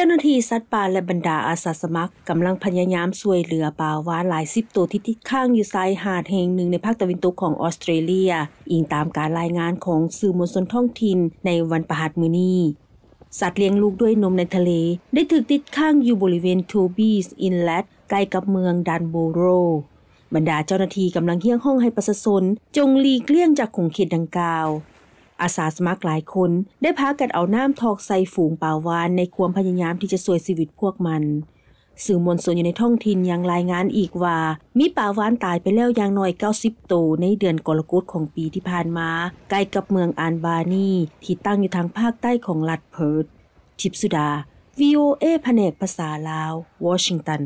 จ้าหน้าที่สัตว์ป่าและบรรดาอาสาสมัครกำลังพยายามช่วยเหลือปลาวานหลายสิบตัวที่ติดข้างอยู่ชายหาดแห่งหนึ่งในภาคตะวันตกของออสเตรเลียอิงตามการรายงานของสื่อมวลชนท้องถิ่นในวันประหัสมือนี้สัตว์เลี้ยงลูกด้วยนมในทะเลได้ถูกติดข้างอยู่บริเวณทูบีสอินเลตใกล้กับเมืองดันโบโรบรรดาเจ้าหน้าที่กำลังเฮี้ยงห้องให้ประชาชนจงหลีกเลี่ยงจากขงเขตดังกล่าวอาสาสมัครหลายคน ได้พากันเอาน้ำทอกใส่ฝูงป่าวานในความพยายามที่จะสวยชีวิตพวกมัน สื่อมวลชนอยู่ในท้องถิ่นยังรายงานอีกว่า มีป่าวานตายไปแล้วอย่างน้อย 90ตัวในเดือนกรกฎของปีที่ผ่านมา ใกล้กับเมืองอานบานีที่ตั้งอยู่ทางภาคใต้ของรัฐเพิร์ตทิปสุดา VOA แผนกภาษาลาววอชิงตัน